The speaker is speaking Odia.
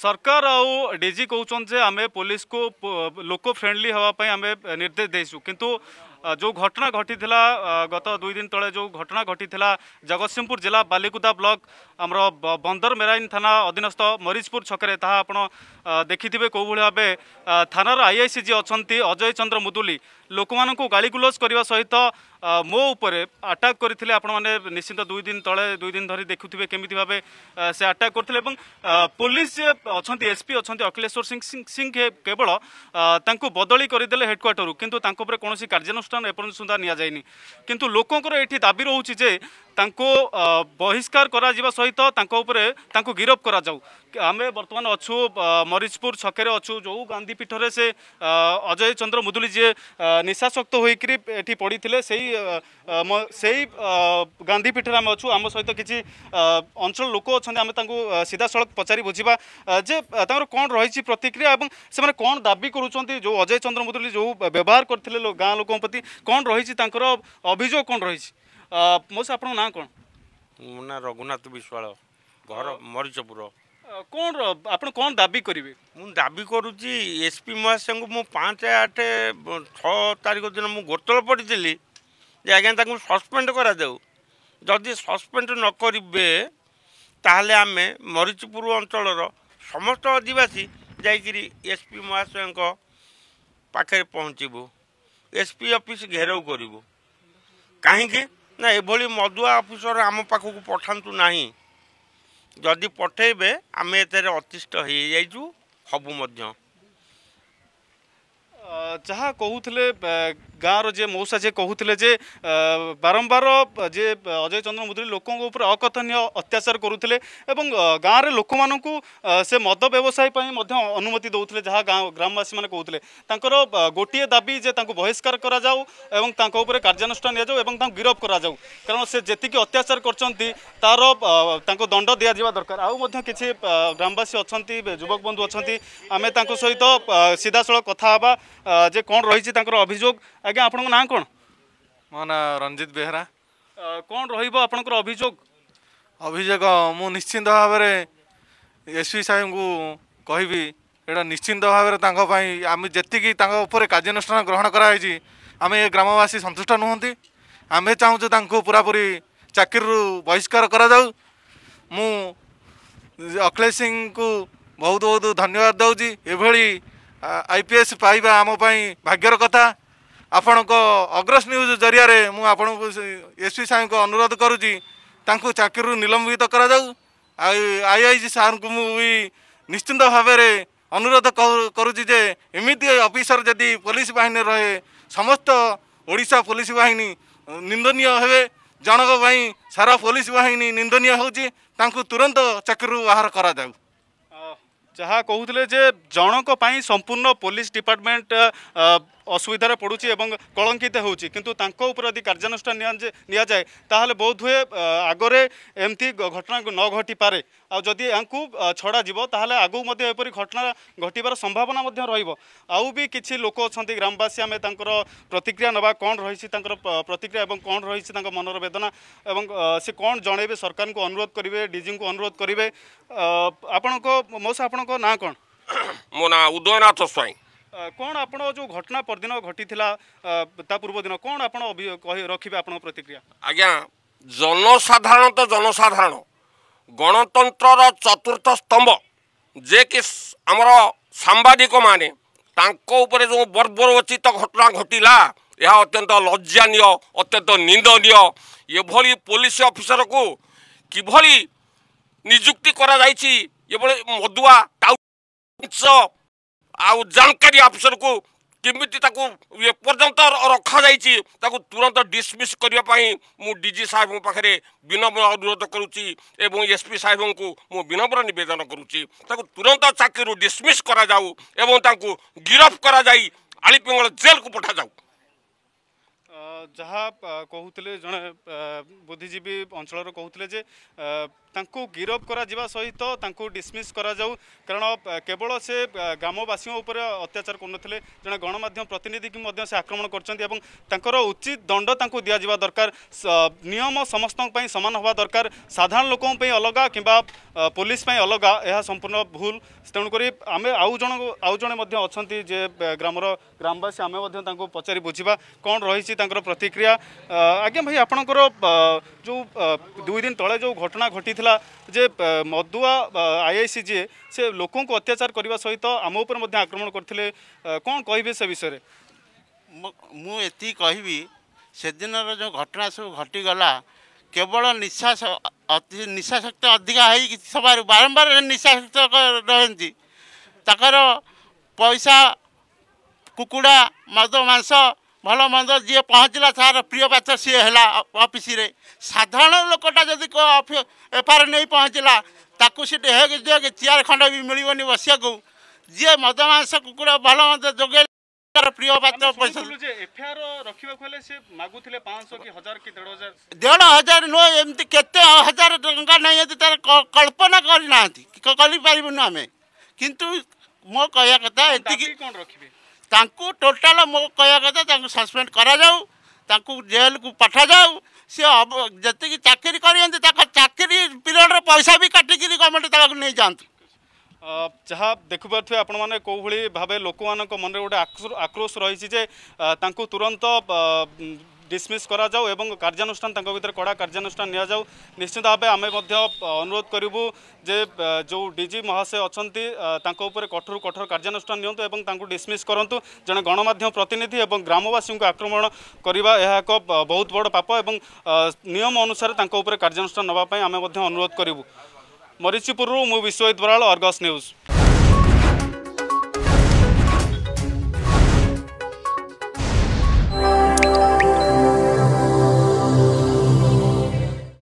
सरकार आउ कौन जे आम पुलिस को लोक फ्रेंडली हाँपाई आम निर्देश देसु किंतु जो घटना घटी गत दुई दिन तले जो घटना घटी जगत सिंहपुर जिला बालिकुदा ब्लक आमर बंदर मेराइन थाना अधीनस्थ मरीजपुर छक आप देखिथे कौ भाव थानार सी जी अच्छा अजय चंद्र मुदुली लोक मान गाड़गुलज करने सहित ମୋ ଉପରେ ଆଟାକ୍ କରିଥିଲେ ଆପଣମାନେ ନିଶ୍ଚିନ୍ତ ଦୁଇ ଦିନ ତଳେ ଦୁଇ ଦିନ ଧରି ଦେଖୁଥିବେ କେମିତି ଭାବେ ସେ ଆଟାକ୍ କରିଥିଲେ ଏବଂ ପୋଲିସ ଯିଏ ଅଛନ୍ତି ଏସ୍ପି ଅଛନ୍ତି ଅଖିଳେଶ୍ୱର ସିଂ ସିଂ କେବଳ ତାଙ୍କୁ ବଦଳି କରିଦେଲେ ହେଡ଼କ୍ୱାର୍ଟରରୁ କିନ୍ତୁ ତାଙ୍କ ଉପରେ କୌଣସି କାର୍ଯ୍ୟାନୁଷ୍ଠାନ ଏପର୍ଯ୍ୟନ୍ତ ସୁଦ୍ଧା ନିଆଯାଇନି କିନ୍ତୁ ଲୋକଙ୍କର ଏଠି ଦାବି ରହୁଛି ଯେ बहिष्कार आमे वर्तमान अछु मरिचपुर छके अछु जो से अजय चंद्र मुदुली जि निशासक्त हुन्धीपीठ अछु आम सहित कि अञ्चल लोक आमे आम त सडक पचारी बुझा जे तर कन्चि प्रतिक्रिया एउटा कन् दी जो अजय चंद्र मुदुली जो व्यवहार गरि गाँ लो प्रति कन्सिङ अभियोग कन् ମୋସ ଆପଣଙ୍କ ନାଁ କ'ଣ ମୋ ନାଁ ରଘୁନାଥ ବିଶ୍ୱାଳ ଘର ମରିଚପୁର କ'ଣ ଆପଣ କ'ଣ ଦାବି କରିବେ ମୁଁ ଦାବି କରୁଛି ଏସ୍ପି ମହାଶୟଙ୍କୁ ମୁଁ ପାଞ୍ଚ ଆଠ ଛଅ ତାରିଖ ଦିନ ମୁଁ ଗୋତଳ ପଡ଼ିଥିଲି ଯେ ଆଜ୍ଞା ତାଙ୍କୁ ସସ୍ପେଣ୍ଡ କରାଯାଉ ଯଦି ସସ୍ପେଣ୍ଡ ନ କରିବେ ତାହେଲେ ଆମେ ମରିଚପୁର ଅଞ୍ଚଳର ସମସ୍ତ ଅଧିବାସୀ ଯାଇକିରି ଏସ୍ପି ମହାଶୟଙ୍କ ପାଖରେ ପହଞ୍ଚିବୁ ଏସ୍ପି ଅଫିସ୍ ଘେରାଉ କରିବୁ କାହିଁକି ନା ଏଭଳି ମଦୁଆ ଅଫିସର ଆମ ପାଖକୁ ପଠାନ୍ତୁ ନାହିଁ ଯଦି ପଠେଇବେ ଆମେ ଏଥିରେ ଅତିଷ୍ଠ ହେଇଯାଇଛୁ ହବୁ ମଧ୍ୟ ଯାହା କହୁଥିଲେ ଗାଁର ଯେ ମଉସା ଯେ କହୁଥିଲେ ଯେ ବାରମ୍ବାର ଯେ ଅଜୟ ଚନ୍ଦ୍ର ମୁଦୁଲି ଲୋକଙ୍କ ଉପରେ ଅକଥନୀୟ ଅତ୍ୟାଚାର କରୁଥିଲେ ଏବଂ ଗାଁରେ ଲୋକମାନଙ୍କୁ ସେ ମଦ ବ୍ୟବସାୟ ପାଇଁ ମଧ୍ୟ ଅନୁମତି ଦେଉଥିଲେ ଯାହା ଗାଁ ଗ୍ରାମବାସୀମାନେ କହୁଥିଲେ ତାଙ୍କର ଗୋଟିଏ ଦାବି ଯେ ତାଙ୍କୁ ବହିଷ୍କାର କରାଯାଉ ଏବଂ ତାଙ୍କ ଉପରେ କାର୍ଯ୍ୟାନୁଷ୍ଠାନ ନିଆଯାଉ ଏବଂ ତାଙ୍କୁ ଗିରଫ କରାଯାଉ କାରଣ ସେ ଯେତିକି ଅତ୍ୟାଚାର କରିଛନ୍ତି ତାର ତାଙ୍କୁ ଦଣ୍ଡ ଦିଆଯିବା ଦରକାର ଆଉ ମଧ୍ୟ କିଛି ଗ୍ରାମବାସୀ ଅଛନ୍ତି ଯୁବକ ବନ୍ଧୁ ଅଛନ୍ତି ଆମେ ତାଙ୍କ ସହିତ ସିଧାସଳଖ କଥା ହେବା ଯେ କ'ଣ ରହିଛି ତାଙ୍କର ଅଭିଯୋଗ ଆଜ୍ଞା ଆପଣଙ୍କ ନାଁ କ'ଣ ମୋ ନାଁ ରଞ୍ଜିତ ବେହେରା କ'ଣ ରହିବ ଆପଣଙ୍କର ଅଭିଯୋଗ ଅଭିଯୋଗ ମୁଁ ନିଶ୍ଚିନ୍ତ ଭାବରେ ଏସ୍ ପି ସାହେବଙ୍କୁ କହିବି ଏଇଟା ନିଶ୍ଚିନ୍ତ ଭାବରେ ତାଙ୍କ ପାଇଁ ଆମେ ଯେତିକି ତାଙ୍କ ଉପରେ କାର୍ଯ୍ୟାନୁଷ୍ଠାନ ଗ୍ରହଣ କରାଯାଇଛି ଆମେ ଏ ଗ୍ରାମବାସୀ ସନ୍ତୁଷ୍ଟ ନୁହନ୍ତି ଆମେ ଚାହୁଁଛୁ ତାଙ୍କୁ ପୁରାପୁରି ଚାକିରିରୁ ବହିଷ୍କାର କରାଯାଉ ମୁଁ ଅଖିଳେଶ ସିଂଙ୍କୁ ବହୁତ ବହୁତ ଧନ୍ୟବାଦ ଦେଉଛି ଏଭଳି ଆଇପିଏସ୍ ପାଇବା ଆମ ପାଇଁ ଭାଗ୍ୟର କଥା ଆପଣଙ୍କ ଅଗ୍ରସ ନ୍ୟୁଜ୍ ଜରିଆରେ ମୁଁ ଆପଣଙ୍କୁ ଏସ୍ପି ସାହେଙ୍କୁ ଅନୁରୋଧ କରୁଛି ତାଙ୍କୁ ଚାକିରିରୁ ନିଲମ୍ବିତ କରାଯାଉ ଆଉ ଆଇ ଆଇ ସି ସାର୍ଙ୍କୁ ମୁଁ ବି ନିଶ୍ଚିନ୍ତ ଭାବରେ ଅନୁରୋଧ କରୁଛି ଯେ ଏମିତି ଅଫିସର ଯଦି ପୋଲିସ ବାହିନୀ ରହେ ସମସ୍ତ ଓଡ଼ିଶା ପୋଲିସ ବାହିନୀ ନିନ୍ଦନୀୟ ହେବେ ଜଣଙ୍କ ପାଇଁ ସାରା ପୋଲିସ ବାହିନୀ ନିନ୍ଦନୀୟ ହେଉଛି ତାଙ୍କୁ ତୁରନ୍ତ ଚାକିରିରୁ ବାହାର କରାଯାଉ जहाँ कहते जे जनक संपूर्ण पुलिस डिपार्टमेंट ଅସୁବିଧାରେ ପଡ଼ୁଛି ଏବଂ କଳଙ୍କିତ ହେଉଛି କିନ୍ତୁ ତାଙ୍କ ଉପରେ ଯଦି କାର୍ଯ୍ୟାନୁଷ୍ଠାନ ନିଆଯାଏ ତାହେଲେ ବୋଧ ହୁଏ ଆଗରେ ଏମିତି ଘଟଣା ନ ଘଟିପାରେ ଆଉ ଯଦି ଏହାଙ୍କୁ ଛଡ଼ାଯିବ ତାହେଲେ ଆଗକୁ ମଧ୍ୟ ଏପରି ଘଟଣା ଘଟିବାର ସମ୍ଭାବନା ମଧ୍ୟ ରହିବ ଆଉ ବି କିଛି ଲୋକ ଅଛନ୍ତି ଗ୍ରାମବାସୀ ଆମେ ତାଙ୍କର ପ୍ରତିକ୍ରିୟା ନେବା କ'ଣ ରହିଛି ତାଙ୍କର ପ୍ରତିକ୍ରିୟା ଏବଂ କ'ଣ ରହିଛି ତାଙ୍କ ମନର ବେଦନା ଏବଂ ସେ କ'ଣ ଜଣେଇବେ ସରକାରଙ୍କୁ ଅନୁରୋଧ କରିବେ ଡିଜିଙ୍କୁ ଅନୁରୋଧ କରିବେ ଆପଣଙ୍କ ମୋ ସହ ଆପଣଙ୍କ ନାଁ କ'ଣ ମୋ ନାଁ ଉଦୟନାଥ ସ୍ୱାଇଁ କ'ଣ ଆପଣ ଯେଉଁ ଘଟଣା ପରଦିନ ଘଟିଥିଲା ତା ପୂର୍ବ ଦିନ କ'ଣ ଆପଣ ରଖିବେ ଆପଣଙ୍କ ପ୍ରତିକ୍ରିୟା ଆଜ୍ଞା ଜନସାଧାରଣ ତ ଜନସାଧାରଣ ଗଣତନ୍ତ୍ରର ଚତୁର୍ଥ ସ୍ତମ୍ଭ ଯିଏକି ଆମର ସାମ୍ବାଦିକମାନେ ତାଙ୍କ ଉପରେ ଯେଉଁ ବର୍ବରୋଚିତ ଘଟଣା ଘଟିଲା ଏହା ଅତ୍ୟନ୍ତ ଲଜ୍ଜାନୀୟ ଅତ୍ୟନ୍ତ ନିନ୍ଦନୀୟ ଏଭଳି ପୋଲିସ ଅଫିସରକୁ କିଭଳି ନିଯୁକ୍ତି କରାଯାଇଛି ଏଭଳି ମଦୁଆ ଟାଉ ଆଉ ଜାଣକାରୀ ଅଫିସରକୁ କେମିତି ତାକୁ ଏପର୍ଯ୍ୟନ୍ତ ରଖାଯାଇଛି ତାକୁ ତୁରନ୍ତ ଡିସମିସ୍ କରିବା ପାଇଁ ମୁଁ ଡି ଜି ସାହେବଙ୍କ ପାଖରେ ବିନମ୍ର ଅନୁରୋଧ କରୁଛି ଏବଂ ଏସ୍ ପି ସାହେବଙ୍କୁ ମୁଁ ବିନମ୍ର ନିବେଦନ କରୁଛି ତାକୁ ତୁରନ୍ତ ଚାକିରିରୁ ଡିସମିସ୍ କରାଯାଉ ଏବଂ ତାଙ୍କୁ ଗିରଫ କରାଯାଇ ଆଳିପିଙ୍ଗଳ ଜେଲ୍କୁ ପଠାଯାଉ ଯାହା କହୁଥିଲେ ଜଣେ ବୁଦ୍ଧିଜୀବୀ ଅଞ୍ଚଳର କହୁଥିଲେ ଯେ ତାଙ୍କୁ ଗିରଫ କରାଯିବା ସହିତ ତାଙ୍କୁ ଡିସମିସ୍ କରାଯାଉ କାରଣ କେବଳ ସେ ଗ୍ରାମବାସୀଙ୍କ ଉପରେ ଅତ୍ୟାଚାର କରୁନଥିଲେ ଜଣେ ଗଣମାଧ୍ୟମ ପ୍ରତିନିଧିକୁ ମଧ୍ୟ ସେ ଆକ୍ରମଣ କରିଛନ୍ତି ଏବଂ ତାଙ୍କର ଉଚିତ ଦଣ୍ଡ ତାଙ୍କୁ ଦିଆଯିବା ଦରକାର ନିୟମ ସମସ୍ତଙ୍କ ପାଇଁ ସମାନ ହେବା ଦରକାର ସାଧାରଣ ଲୋକଙ୍କ ପାଇଁ ଅଲଗା କିମ୍ବା ପୋଲିସ ପାଇଁ ଅଲଗା ଏହା ସମ୍ପୂର୍ଣ୍ଣ ଭୁଲ ତେଣୁକରି ଆମେ ଆଉ ଜଣ ଆଉ ଜଣେ ମଧ୍ୟ ଅଛନ୍ତି ଯେ ଗ୍ରାମର ଗ୍ରାମବାସୀ ଆମେ ମଧ୍ୟ ତାଙ୍କୁ ପଚାରି ବୁଝିବା କ'ଣ ରହିଛି ତାଙ୍କର ପ୍ରତିକ୍ରିୟା ଆଜ୍ଞା ଭାଇ ଆପଣଙ୍କର ଯେଉଁ ଦୁଇ ଦିନ ତଳେ ଯେଉଁ ଘଟଣା ଘଟିଥିଲା ଆସିଥିଲା ଯେ ମଦୁଆ ଆଇଆଇସି ଯିଏ ସେ ଲୋକଙ୍କୁ ଅତ୍ୟାଚାର କରିବା ସହିତ ଆମ ଉପରେ ମଧ୍ୟ ଆକ୍ରମଣ କରିଥିଲେ କ'ଣ କହିବେ ସେ ବିଷୟରେ ମୁଁ ଏତିକି କହିବି ସେଦିନର ଯେଉଁ ଘଟଣା ସବୁ ଘଟିଗଲା କେବଳ ନିଶା ନିଶାଶକ୍ତି ଅଧିକା ହେଇକି ସବାରୁ ସମୟରେ ବାରମ୍ବାର ନିଶାଶକ୍ତ ରହନ୍ତି ତାଙ୍କର ପଇସା କୁକୁଡ଼ା ମଦ ମାଂସ ଭଲ ମନ୍ଦ ଯିଏ ପହଞ୍ଚିଲା ସାର୍ ପ୍ରିୟ ପାତ୍ର ସିଏ ହେଲା ଅଫିସରେ ସାଧାରଣ ଲୋକଟା ଯଦି ଏଫଆଇଆର୍ ନେଇ ପହଞ୍ଚିଲା ତାକୁ ସେଠି ହେଗ ଯେ ଚେୟାର ଖଣ୍ଡ ବି ମିଳିବନି ବସିବାକୁ ଯିଏ ମଦ ମାଂସ କୁକୁଡ଼ା ଭଲ ମନ୍ଦ ଯୋଗାଇ ପ୍ରିୟ ପାତ୍ର ପଇସା ଦେଢ଼ ହଜାର ନୁହେଁ ଏମିତି କେତେ ହଜାର ଟଙ୍କା ନାହିଁ ଯଦି ତାର କଳ୍ପନା କରିନାହାନ୍ତି କରିପାରିବୁନୁ ଆମେ କିନ୍ତୁ ମୋ କହିବା କଥା ଏତିକି କ'ଣ ରଖିବେ ତାଙ୍କୁ ଟୋଟାଲ୍ ମୋ କହିବା କଥା ତାଙ୍କୁ ସସ୍ପେଣ୍ଡ କରାଯାଉ ତାଙ୍କୁ ଜେଲ୍କୁ ପଠାଯାଉ ସିଏ ଯେତିକି ଚାକିରି କରିଛନ୍ତି ତାଙ୍କ ଚାକିରି ପିରିୟଡ଼ର ପଇସା ବି କାଟିକିରି ଗଭର୍ଣ୍ଣମେଣ୍ଟ ତାକୁ ନେଇଯାଆନ୍ତୁ ଯାହା ଦେଖିପାରୁଥିବେ ଆପଣମାନେ କେଉଁଭଳି ଭାବେ ଲୋକମାନଙ୍କ ମନରେ ଗୋଟେ ଆକ୍ରୋଶ ରହିଛି ଯେ ତାଙ୍କୁ ତୁରନ୍ତ ডিসমিস করা যাও এবং কার্যানুষ্ঠান তাঁর ভিতরে কড়া কার্যানুষ্ঠান নিয়ে যাও নিশ্চিত ভাবে আমি মধ্য অনুরোধ করবু যে যে ডিজি মহাশয় অনেক তাঙ্ক উপরে কঠোর কঠোর কার্যানুষ্ঠান নিতু এবং তাঁর ডিসমিস করতু জনে গণমাধ্যম প্রতিনিধি এবং গ্রামবাসী আক্রমণ করা এক বহুত বড় পাপ এবং নিয়ম অনুসারে তাঁর উপরে কার্যানুষ্ঠান নেওয়া আমি অনুরোধ করবু মরিচিপুর মু বিশ্বজিৎ বরাল অর্গস নিউজ